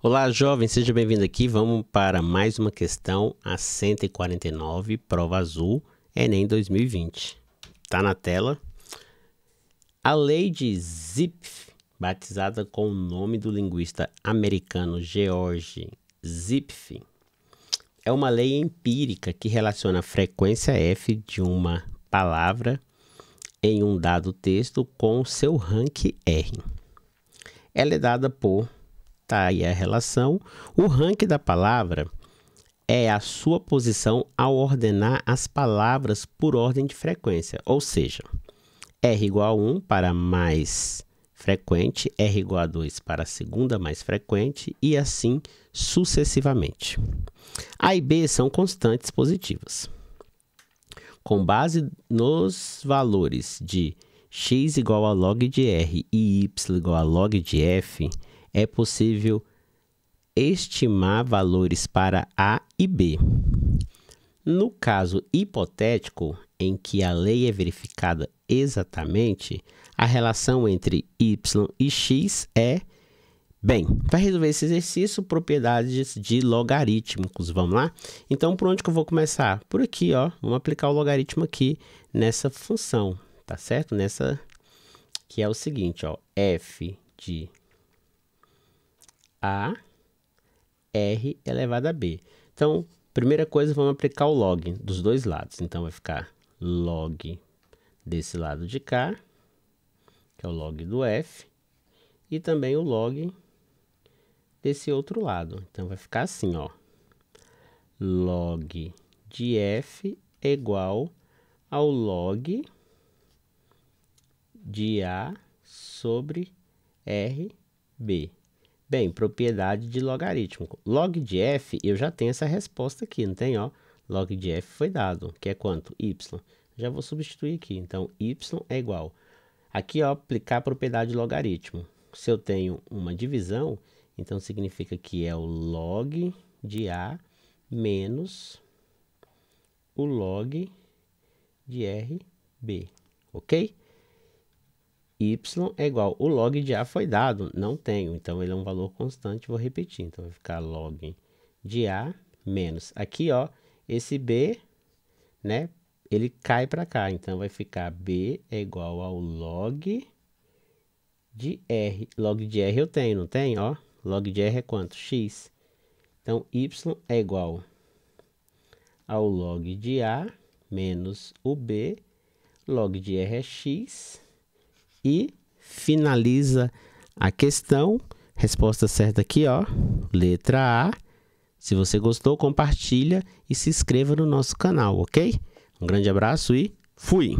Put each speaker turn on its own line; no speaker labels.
Olá, jovem, seja bem-vindo aqui. Vamos para mais uma questão a 149, prova azul, Enem 2020. Tá na tela. A lei de Zipf, batizada com o nome do linguista americano George Zipf, é uma lei empírica que relaciona a frequência f de uma palavra em um dado texto com seu rank r. Ela é dada por está aí a relação. O rank da palavra é a sua posição ao ordenar as palavras por ordem de frequência, ou seja, R igual a 1 para mais frequente, R igual a 2 para a segunda mais frequente e assim sucessivamente. A e B são constantes positivas. Com base nos valores de x igual a log de R e y igual a log de F, é possível estimar valores para A e B. No caso hipotético, em que a lei é verificada exatamente, a relação entre y e x é. Bem, para resolver esse exercício, propriedades de logarítmicos, vamos lá? Então, por onde que eu vou começar? Por aqui, ó, vamos aplicar o logaritmo aqui nessa função, tá certo? Nessa, que é o seguinte, ó, f de a r elevado a b. Então, primeira coisa, vamos aplicar o log dos dois lados. Então, vai ficar log desse lado de cá, que é o log do f, e também o log desse outro lado. Então, vai ficar assim, ó. Log de f é igual ao log de A sobre RB. Bem, propriedade de logaritmo. Log de f, eu já tenho essa resposta aqui, não tem? Ó, log de f foi dado, que é quanto? y. Já vou substituir aqui, então y é igual. Aqui, ó, aplicar a propriedade de logaritmo. Se eu tenho uma divisão, então significa que é o log de a menos o log de rb, ok? y é igual, o log de A foi dado, não tenho, então ele é um valor constante, vou repetir, então vai ficar log de A menos, aqui ó, esse B, né, ele cai para cá, então vai ficar B é igual ao log de R, log de R eu tenho, não tem, ó, log de R é quanto? X, então Y é igual ao log de A menos o B, log de R é X, e finaliza a questão. Resposta certa aqui, ó, letra A. Se você gostou, compartilha e se inscreva no nosso canal, ok? Um grande abraço e fui!